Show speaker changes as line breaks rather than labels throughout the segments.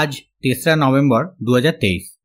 আজ তেসরা নভেম্বর দু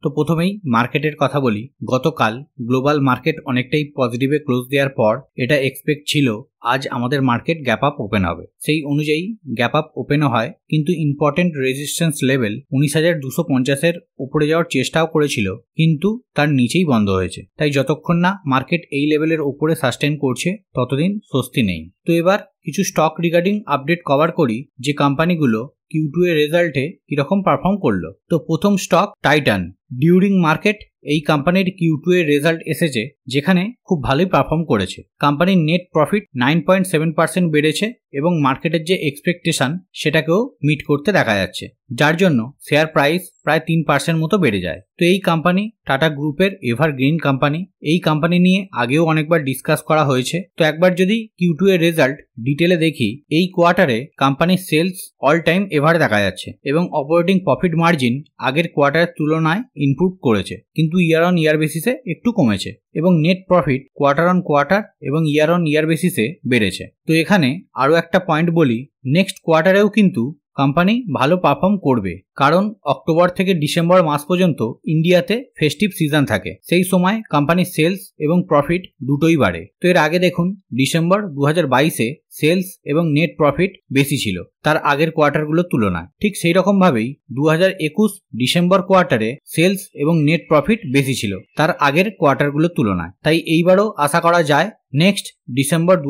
তো প্রথমেই মার্কেটের কথা বলি গতকাল গ্লোবাল মার্কেট অনেকটাই পজিটিভে ক্লোজ দেওয়ার পর এটা এক্সপেক্ট ছিল আজ আমাদের মার্কেট গ্যাপ আপ ওপেন হবে সেই অনুযায়ী গ্যাপ আপ ওপেনও হয় কিন্তু ইম্পর্টেন্ট রেজিস্ট্যান্স লেভেল উনিশ হাজার দুশো পঞ্চাশের উপরে যাওয়ার চেষ্টাও করেছিল কিন্তু তার নিচেই বন্ধ হয়েছে তাই যতক্ষণ না মার্কেট এই লেভেলের উপরে সাস্টেন করছে ততদিন স্বস্তি নেই তো এবার কিছু স্টক রিগার্ডিং আপডেট কভার করি যে কোম্পানিগুলো কিউ টু এর রেজাল্টে কীরকম পারফর্ম করলো তো প্রথম স্টক টাইটান ডিউরিং মার্কেট এই কোম্পানির কিউ টু এর রেজাল্ট এসেছে যেখানে খুব ভালোই পারফর্ম করেছে কোম্পানির net profit nine point seven percent বেড়েছে এবং মার্কেটের যে এক্সপেকটেশন সেটাকেও মিট করতে দেখা যাচ্ছে যার জন্য শেয়ার প্রাইস প্রায় তিন পার্সেন্ট মতো বেড়ে যায় তো এই কোম্পানি টাটা গ্রুপের এভার গ্রিন কোম্পানি এই কোম্পানি নিয়ে আগেও অনেকবার ডিসকাস করা হয়েছে তো একবার যদি কিউ টু এর রেজাল্ট ডিটেলে দেখি এই কোয়ার্টারে কোম্পানির সেলস অল টাইম এভার দেখা যাচ্ছে এবং অপারেটিং প্রফিট মার্জিন আগের কোয়ার্টারের তুলনায় ইমপ্রুভ করেছে কিন্তু কিন্তু ইয়ার অন ইয়ার বেসিসে একটু কমেছে এবং net profit quarter on quarter এবং ইয়ার অন ইয়ার বেসিসে বেড়েছে তো এখানে আরও একটা পয়েন্ট বলি নেক্সট কোয়ার্টারেও কিন্তু কোম্পানি ভালো পারফর্ম করবে কারণ অক্টোবর থেকে ডিসেম্বর মাস পর্যন্ত ইন্ডিয়াতে ফেস্টিভ সিজন থাকে সেই সময় কোম্পানির সেলস এবং প্রফিট দুটোই বাড়ে তো এর আগে দেখুন ডিসেম্বর দু বাইশে সেলস এবং নেট প্রফিট বেশি ছিল তার আগের কোয়ার্টারগুলোর তুলনায় ঠিক সেই রকমভাবেই দু একুশ ডিসেম্বর কোয়ার্টারে সেলস এবং নেট প্রফিট বেশি ছিল তার আগের কোয়ার্টারগুলোর তুলনায় তাই এইবারও আশা করা যায় নেক্সট ডিসেম্বর দু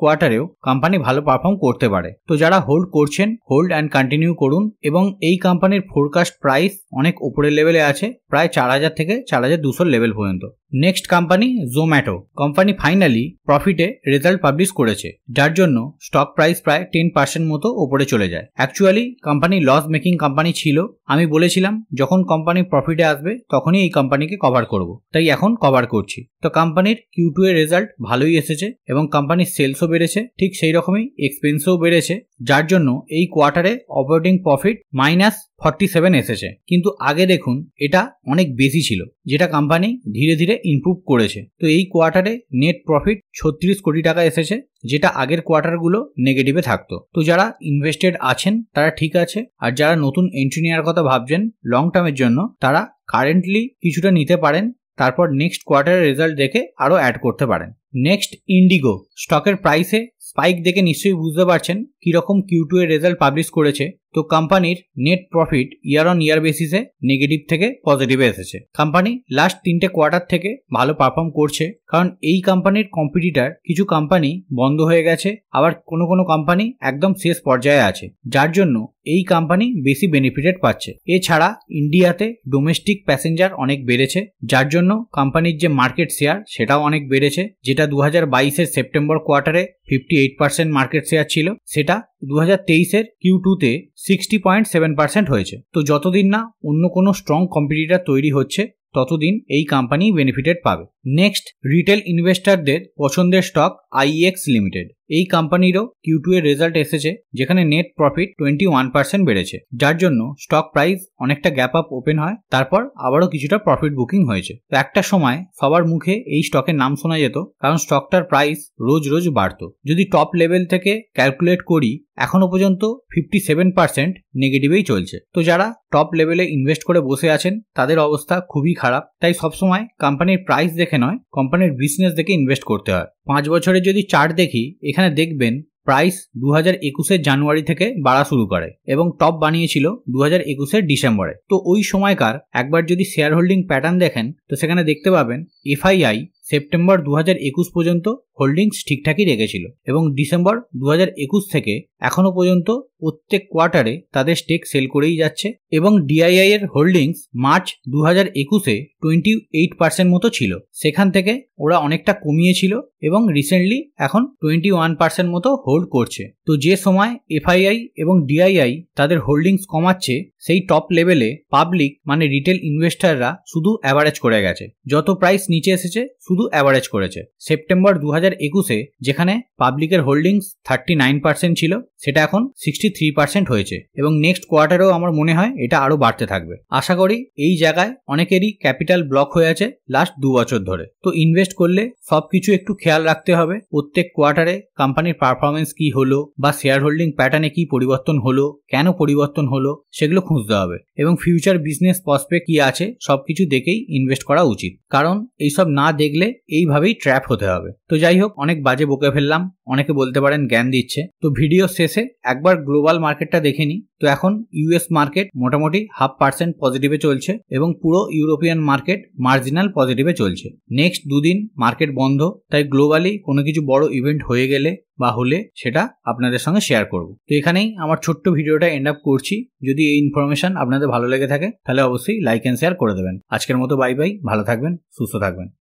কোয়ার্টারেও কোম্পানি ভালো পারফর্ম করতে পারে তো যারা হোল্ড করছেন হোল্ড অ্যান্ড কন্টিনিউ করুন এবং এই কোম্পানির ফোরকাস্ট প্রাইস অনেক উপরের লেভেলে আছে প্রায় চার হাজার থেকে চার হাজার দুশোর লেভেল পর্যন্ত next company Zomato company finally প্রফিটে রেজাল্ট পাবলিশ করেছে যার জন্য স্টক প্রাইস প্রায় টেন পার্সেন্ট মতো ওপরে চলে যায় actually company loss making company ছিল আমি বলেছিলাম যখন কোম্পানি প্রফিটে আসবে তখনই এই কোম্পানিকে কভার করব তাই এখন কভার করছি তো কোম্পানির কিউ টু এর রেজাল্ট ভালোই এসেছে এবং কোম্পানির সেলসও বেড়েছে ঠিক সেই রকমই এক্সপেন্সও বেড়েছে যার জন্য এই কোয়ার্টারে operating profit minus forty seven এসেছে কিন্তু আগে দেখুন এটা অনেক বেশি ছিল যেটা কোম্পানি ধীরে ধীরে ইম্প্রুভ করেছে তো এই কোয়ার্টারে নেট প্রফিট ছত্রিশ কোটি টাকা এসেছে যেটা আগের কোয়ার্টারগুলো নেগেটিভে থাকতো তো যারা ইনভেস্টেড আছেন তারা ঠিক আছে আর যারা নতুন এন্ট্রি নেওয়ার কথা ভাবছেন লং টার্মের জন্য তারা কারেন্টলি কিছুটা নিতে পারেন তারপর নেক্সট কোয়ার্টারের রেজাল্ট দেখে আরও অ্যাড করতে পারেন নেক্সট ইন্ডিগো স্টকের প্রাইসে স্পাইক দেখে নিশ্চয়ই বুঝতে পারছেন কীরকম কিউ টু এর রেজাল্ট পাবলিশ করেছে তো কোম্পানির net profit year on year বেসিসে নেগেটিভ থেকে পজিটিভে এসেছে কোম্পানি লাস্ট তিনটে কোয়ার্টার থেকে ভালো পারফর্ম করছে কারণ এই কোম্পানির কম্পিটিটার কিছু কোম্পানি বন্ধ হয়ে গেছে আবার কোনো কোনো কোম্পানি একদম শেষ পর্যায়ে আছে যার জন্য এই কোম্পানি বেশি বেনিফিটেড পাচ্ছে এছাড়া ইন্ডিয়াতে ডোমেস্টিক প্যাসেঞ্জার অনেক বেড়েছে যার জন্য কোম্পানির যে মার্কেট শেয়ার সেটাও অনেক বেড়েছে যেটা যেটা দু হাজার বাইশের সেপ্টেম্বর কোয়ার্টারে fifty eight percent market share ছিল সেটা দু হাজার তেইশের কিউ টুতে সিক্সটি পয়েন্ট সেভেন পার্সেন্ট হয়েছে তো যতদিন না অন্য কোনো স্ট্রং কম্পিটিটার তৈরি হচ্ছে ততদিন এই কোম্পানি বেনিফিটেড পাবে নেক্সট রিটেল ইনভেস্টারদের পছন্দের স্টক আইএক্স লিমিটেড এই কোম্পানিরও কিউ টু এর রেজাল্ট এসেছে যেখানে net profit twenty one percent বেড়েছে যার জন্য স্টক প্রাইস অনেকটা গ্যাপ আপ ওপেন হয় তারপর আবারও কিছুটা প্রফিট বুকিং হয়েছে তো একটা সময় সবার মুখে এই স্টকের নাম শোনা যেত কারণ স্টকটার প্রাইস রোজ রোজ বাড়ত যদি টপ লেভেল থেকে ক্যালকুলেট করি এখনো পর্যন্ত ফিফটি সেভেন পার্সেন্ট নেগেটিভেই চলছে তো যারা টপ লেভেলে ইনভেস্ট করে বসে আছেন তাদের অবস্থা খুবই খারাপ তাই সবসময় কোম্পানির প্রাইস দেখে নয় কোম্পানির বিজনেস দেখে ইনভেস্ট করতে হয় পাঁচ বছরের যদি চার্ট দেখি এখানে দেখবেন প্রাইস দু হাজার একুশের জানুয়ারি থেকে বাড়া শুরু করে এবং টপ বানিয়েছিল দু হাজার একুশের ডিসেম্বরে তো ওই সময়কার একবার যদি শেয়ার হোল্ডিং প্যাটার্ন দেখেন তো সেখানে দেখতে পাবেন এফআইআই সেপ্টেম্বর দু হাজার একুশ পর্যন্ত হোল্ডিংস ঠিকঠাকই রেখেছিল এবং ডিসেম্বর দু থেকে এখনও পর্যন্ত প্রত্যেক কোয়ার্টারে তাদের স্টেক সেল করেই যাচ্ছে এবং ডিআইআই এর হোল্ডিংস মার্চ দু হাজার একুশে টোয়েন্টি এইট পার্সেন্ট মতো ছিল সেখান থেকে ওরা অনেকটা কমিয়েছিল এবং রিসেন্টলি এখন টোয়েন্টি ওয়ান পার্সেন্ট মতো হোল্ড করছে তো যে সময় এফআইআই এবং ডিআইআই তাদের হোল্ডিংস কমাচ্ছে সেই টপ লেভেলে পাবলিক মানে রিটেল ইনভেস্টাররা শুধু অ্যাভারেজ করে গেছে যত প্রাইস নিচে এসেছে শুধু অ্যাভারেজ করেছে সেপ্টেম্বর দু হাজার হাজার একুশে যেখানে পাবলিকের হোল্ডিংস থার্টি নাইন পার্সেন্ট ছিল সেটা এখন সিক্সটি থ্রি পার্সেন্ট হয়েছে এবং নেক্সট কোয়ার্টারেও আমার মনে হয় এটা আরও বাড়তে থাকবে আশা করি এই জায়গায় অনেকেরই ক্যাপিটাল ব্লক হয়ে আছে লাস্ট দু বছর ধরে তো ইনভেস্ট করলে সব কিছু একটু খেয়াল রাখতে হবে প্রত্যেক কোয়ার্টারে কোম্পানির পারফরমেন্স কি হলো বা শেয়ার হোল্ডিং প্যাটার্নে কি পরিবর্তন হলো কেন পরিবর্তন হলো সেগুলো খুঁজতে হবে এবং ফিউচার বিজনেস পসপে কি আছে সব কিছু দেখেই ইনভেস্ট করা উচিত কারণ এইসব না দেখলে এইভাবেই ট্র্যাপ হতে হবে তো যাই হোক অনেক বাজে বকে ফেললাম অনেকে বলতে পারেন জ্ঞান দিচ্ছে তো ভিডিও শেষে একবার গ্লোবাল মার্কেটটা দেখে নিই তো এখন ইউএস মার্কেট মোটামুটি হাফ পার্সেন্ট পজিটিভে চলছে এবং পুরো ইউরোপিয়ান মার্কেট মার্জিনাল পজিটিভে চলছে নেক্সট দুদিন মার্কেট বন্ধ তাই গ্লোবালি কোনো কিছু বড় ইভেন্ট হয়ে গেলে বা হলে সেটা আপনাদের সঙ্গে শেয়ার করব তো এখানেই আমার ছোট্ট ভিডিওটা এন্ড আপ করছি যদি এই ইনফরমেশন আপনাদের ভালো লেগে থাকে তাহলে অবশ্যই লাইক অ্যান্ড শেয়ার করে দেবেন আজকের মতো বাই বাই ভালো থাকবেন সুস্থ থাকবেন